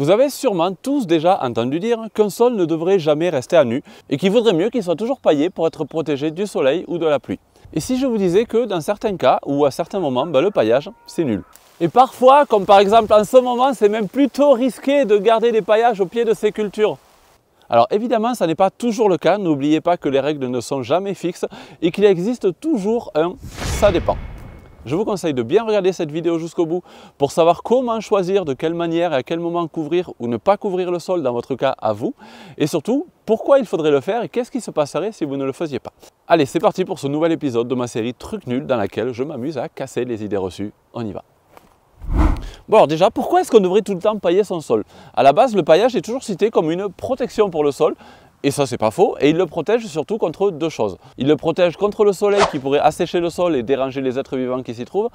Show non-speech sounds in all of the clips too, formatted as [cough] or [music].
Vous avez sûrement tous déjà entendu dire qu'un sol ne devrait jamais rester à nu et qu'il vaudrait mieux qu'il soit toujours paillé pour être protégé du soleil ou de la pluie. Et si je vous disais que dans certains cas ou à certains moments, bah, le paillage, c'est nul. Et parfois, comme par exemple en ce moment, c'est même plutôt risqué de garder des paillages au pied de ces cultures. Alors évidemment, ça n'est pas toujours le cas, n'oubliez pas que les règles ne sont jamais fixes et qu'il existe toujours un ça dépend. Je vous conseille de bien regarder cette vidéo jusqu'au bout pour savoir comment choisir, de quelle manière et à quel moment couvrir ou ne pas couvrir le sol dans votre cas à vous. Et surtout, pourquoi il faudrait le faire et qu'est-ce qui se passerait si vous ne le faisiez pas. Allez, c'est parti pour ce nouvel épisode de ma série Truc nul dans laquelle je m'amuse à casser les idées reçues. On y va. Bon alors déjà, pourquoi est-ce qu'on devrait tout le temps pailler son sol À la base, le paillage est toujours cité comme une protection pour le sol et ça, c'est pas faux. Et il le protège surtout contre deux choses. Il le protège contre le soleil qui pourrait assécher le sol et déranger les êtres vivants qui s'y trouvent.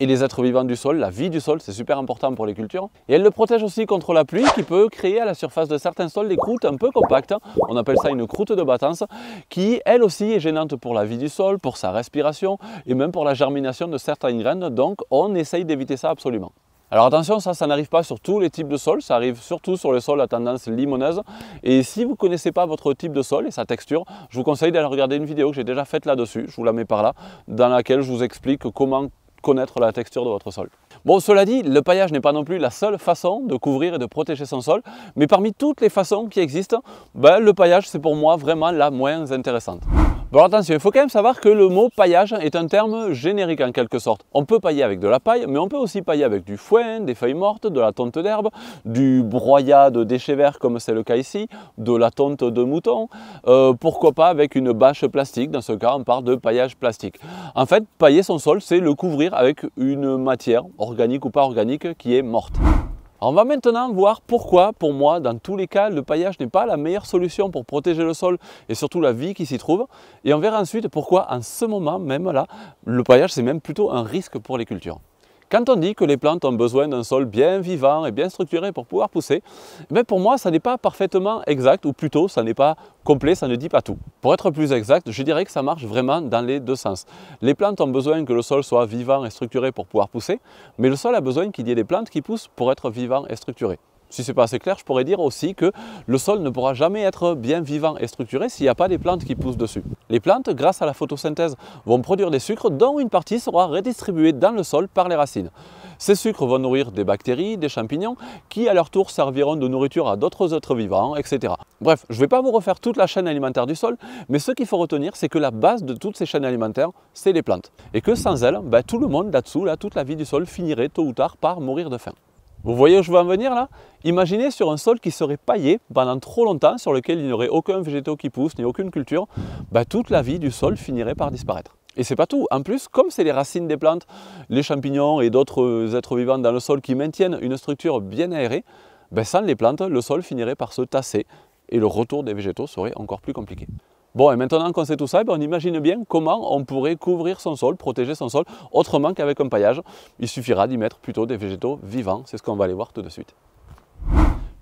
Et les êtres vivants du sol, la vie du sol, c'est super important pour les cultures. Et elle le protège aussi contre la pluie qui peut créer à la surface de certains sols des croûtes un peu compactes. On appelle ça une croûte de battance qui, elle aussi, est gênante pour la vie du sol, pour sa respiration et même pour la germination de certaines graines. Donc, on essaye d'éviter ça absolument. Alors attention, ça, ça n'arrive pas sur tous les types de sols, ça arrive surtout sur les sols à tendance limoneuse. Et si vous ne connaissez pas votre type de sol et sa texture, je vous conseille d'aller regarder une vidéo que j'ai déjà faite là-dessus, je vous la mets par là, dans laquelle je vous explique comment connaître la texture de votre sol. Bon, cela dit, le paillage n'est pas non plus la seule façon de couvrir et de protéger son sol, mais parmi toutes les façons qui existent, ben, le paillage c'est pour moi vraiment la moins intéressante. Bon attention, il faut quand même savoir que le mot paillage est un terme générique en quelque sorte. On peut pailler avec de la paille, mais on peut aussi pailler avec du foin, des feuilles mortes, de la tonte d'herbe, du broyat de déchets verts comme c'est le cas ici, de la tonte de mouton, euh, pourquoi pas avec une bâche plastique, dans ce cas on parle de paillage plastique. En fait, pailler son sol, c'est le couvrir avec une matière, organique ou pas organique, qui est morte. On va maintenant voir pourquoi, pour moi, dans tous les cas, le paillage n'est pas la meilleure solution pour protéger le sol et surtout la vie qui s'y trouve. Et on verra ensuite pourquoi, en ce moment même là, le paillage c'est même plutôt un risque pour les cultures. Quand on dit que les plantes ont besoin d'un sol bien vivant et bien structuré pour pouvoir pousser, mais eh pour moi, ça n'est pas parfaitement exact, ou plutôt, ça n'est pas complet, ça ne dit pas tout. Pour être plus exact, je dirais que ça marche vraiment dans les deux sens. Les plantes ont besoin que le sol soit vivant et structuré pour pouvoir pousser, mais le sol a besoin qu'il y ait des plantes qui poussent pour être vivant et structuré si c'est pas assez clair, je pourrais dire aussi que le sol ne pourra jamais être bien vivant et structuré s'il n'y a pas des plantes qui poussent dessus. Les plantes, grâce à la photosynthèse, vont produire des sucres dont une partie sera redistribuée dans le sol par les racines. Ces sucres vont nourrir des bactéries, des champignons, qui à leur tour serviront de nourriture à d'autres êtres vivants, etc. Bref, je ne vais pas vous refaire toute la chaîne alimentaire du sol, mais ce qu'il faut retenir, c'est que la base de toutes ces chaînes alimentaires, c'est les plantes. Et que sans elles, ben, tout le monde là-dessous, toute la vie du sol finirait tôt ou tard par mourir de faim. Vous voyez où je veux en venir là Imaginez sur un sol qui serait paillé pendant trop longtemps, sur lequel il n'y aurait aucun végétaux qui pousse, ni aucune culture, bah, toute la vie du sol finirait par disparaître. Et c'est pas tout. En plus, comme c'est les racines des plantes, les champignons et d'autres euh, êtres vivants dans le sol qui maintiennent une structure bien aérée, bah, sans les plantes, le sol finirait par se tasser et le retour des végétaux serait encore plus compliqué. Bon, et maintenant qu'on sait tout ça, eh ben, on imagine bien comment on pourrait couvrir son sol, protéger son sol, autrement qu'avec un paillage. Il suffira d'y mettre plutôt des végétaux vivants, c'est ce qu'on va aller voir tout de suite.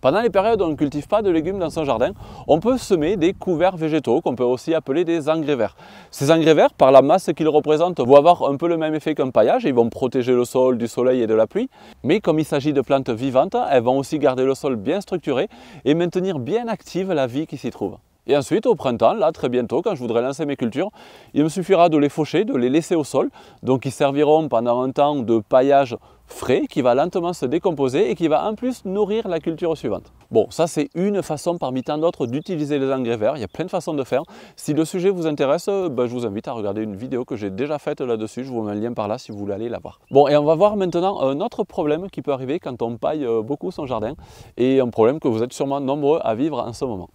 Pendant les périodes où on ne cultive pas de légumes dans son jardin, on peut semer des couverts végétaux qu'on peut aussi appeler des engrais verts. Ces engrais verts, par la masse qu'ils représentent, vont avoir un peu le même effet qu'un paillage. Ils vont protéger le sol du soleil et de la pluie. Mais comme il s'agit de plantes vivantes, elles vont aussi garder le sol bien structuré et maintenir bien active la vie qui s'y trouve. Et ensuite, au printemps, là, très bientôt, quand je voudrais lancer mes cultures, il me suffira de les faucher, de les laisser au sol. Donc, ils serviront pendant un temps de paillage frais qui va lentement se décomposer et qui va en plus nourrir la culture suivante. Bon, ça c'est une façon parmi tant d'autres d'utiliser les engrais verts, il y a plein de façons de faire. Si le sujet vous intéresse, euh, ben, je vous invite à regarder une vidéo que j'ai déjà faite là-dessus, je vous mets un lien par là si vous voulez aller la voir. Bon, et on va voir maintenant un autre problème qui peut arriver quand on paille euh, beaucoup son jardin, et un problème que vous êtes sûrement nombreux à vivre en ce moment.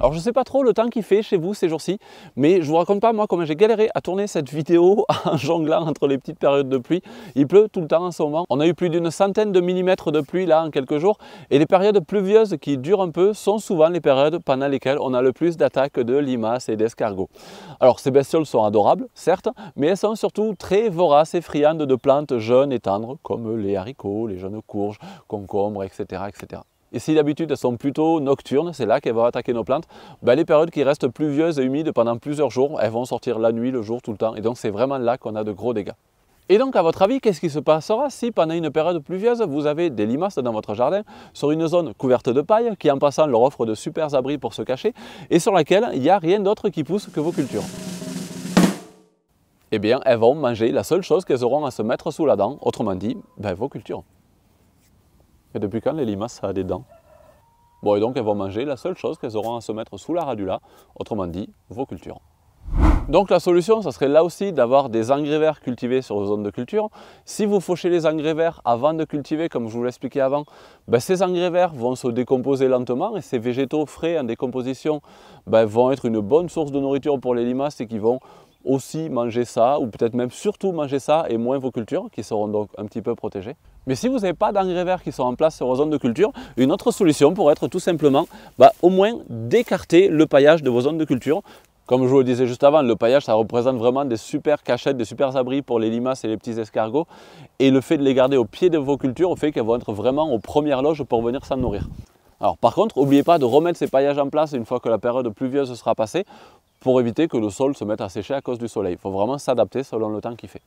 Alors je sais pas trop le temps qu'il fait chez vous ces jours-ci, mais je vous raconte pas moi comment j'ai galéré à tourner cette vidéo [laughs] en jonglant entre les petites périodes de pluie. Il pleut tout le temps en ce moment. On a eu plus d'une centaine de millimètres de pluie là en quelques jours et les périodes pluvieuses qui durent un peu sont souvent les périodes pendant lesquelles on a le plus d'attaques de limaces et d'escargots. Alors ces bestioles sont adorables, certes, mais elles sont surtout très voraces et friandes de plantes jeunes et tendres comme les haricots, les jeunes courges, concombres, etc. etc. Et si d'habitude elles sont plutôt nocturnes, c'est là qu'elles vont attaquer nos plantes, ben, les périodes qui restent pluvieuses et humides pendant plusieurs jours, elles vont sortir la nuit, le jour, tout le temps. Et donc c'est vraiment là qu'on a de gros dégâts. Et donc, à votre avis, qu'est-ce qui se passera si pendant une période pluvieuse, vous avez des limaces dans votre jardin sur une zone couverte de paille qui, en passant, leur offre de super abris pour se cacher et sur laquelle il n'y a rien d'autre qui pousse que vos cultures Eh bien, elles vont manger la seule chose qu'elles auront à se mettre sous la dent, autrement dit, ben, vos cultures. Et depuis quand les limaces, ça a des dents Bon, et donc elles vont manger la seule chose qu'elles auront à se mettre sous la radula, autrement dit, vos cultures. Donc la solution, ça serait là aussi d'avoir des engrais verts cultivés sur vos zones de culture. Si vous fauchez les engrais verts avant de cultiver, comme je vous l'expliquais avant, ben, ces engrais verts vont se décomposer lentement et ces végétaux frais en décomposition ben, vont être une bonne source de nourriture pour les limaces et qui vont aussi manger ça, ou peut-être même surtout manger ça et moins vos cultures qui seront donc un petit peu protégées. Mais si vous n'avez pas d'engrais verts qui sont en place sur vos zones de culture, une autre solution pourrait être tout simplement bah, au moins d'écarter le paillage de vos zones de culture. Comme je vous le disais juste avant, le paillage, ça représente vraiment des super cachettes, des super abris pour les limaces et les petits escargots. Et le fait de les garder au pied de vos cultures fait qu'elles vont être vraiment aux premières loges pour venir s'en nourrir. Alors par contre, n'oubliez pas de remettre ces paillages en place une fois que la période pluvieuse sera passée pour éviter que le sol se mette à sécher à cause du soleil. Il faut vraiment s'adapter selon le temps qu'il fait.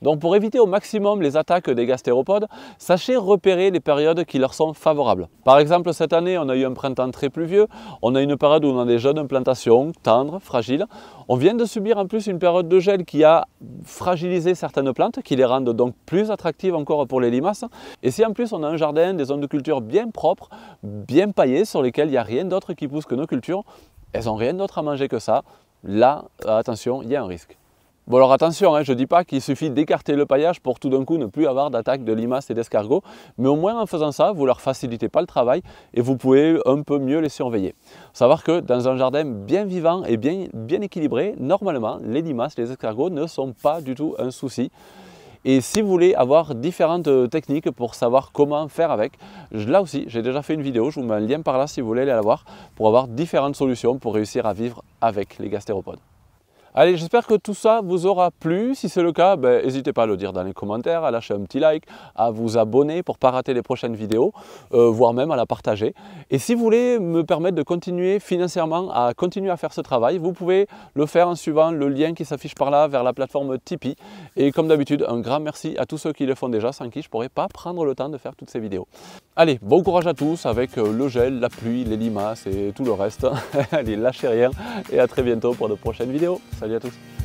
Donc pour éviter au maximum les attaques des gastéropodes, sachez repérer les périodes qui leur sont favorables. Par exemple, cette année, on a eu un printemps très pluvieux, on a une période où on a des jeunes plantations tendres, fragiles. On vient de subir en plus une période de gel qui a fragilisé certaines plantes, qui les rendent donc plus attractives encore pour les limaces. Et si en plus on a un jardin, des zones de culture bien propres, bien paillées, sur lesquelles il n'y a rien d'autre qui pousse que nos cultures, elles n'ont rien d'autre à manger que ça, là, euh, attention, il y a un risque. Bon alors attention, hein, je ne dis pas qu'il suffit d'écarter le paillage pour tout d'un coup ne plus avoir d'attaque de limaces et d'escargots, mais au moins en faisant ça, vous ne leur facilitez pas le travail et vous pouvez un peu mieux les surveiller. Savoir que dans un jardin bien vivant et bien, bien équilibré, normalement, les limaces, les escargots ne sont pas du tout un souci. Et si vous voulez avoir différentes euh, techniques pour savoir comment faire avec, là aussi, j'ai déjà fait une vidéo, je vous mets un lien par là si vous voulez aller la voir, pour avoir différentes solutions pour réussir à vivre avec les gastéropodes. Allez, j'espère que tout ça vous aura plu. Si c'est le cas, ben, n'hésitez pas à le dire dans les commentaires, à lâcher un petit like, à vous abonner pour ne pas rater les prochaines vidéos, euh, voire même à la partager. Et si vous voulez me permettre de continuer financièrement à continuer à faire ce travail, vous pouvez le faire en suivant le lien qui s'affiche par là vers la plateforme Tipeee. Et comme d'habitude, un grand merci à tous ceux qui le font déjà, sans qui je ne pourrais pas prendre le temps de faire toutes ces vidéos. Allez, bon courage à tous avec euh, le gel, la pluie, les limaces et tout le reste. [laughs] Allez, lâchez rien et à très bientôt pour de prochaines vidéos. Salut à tous.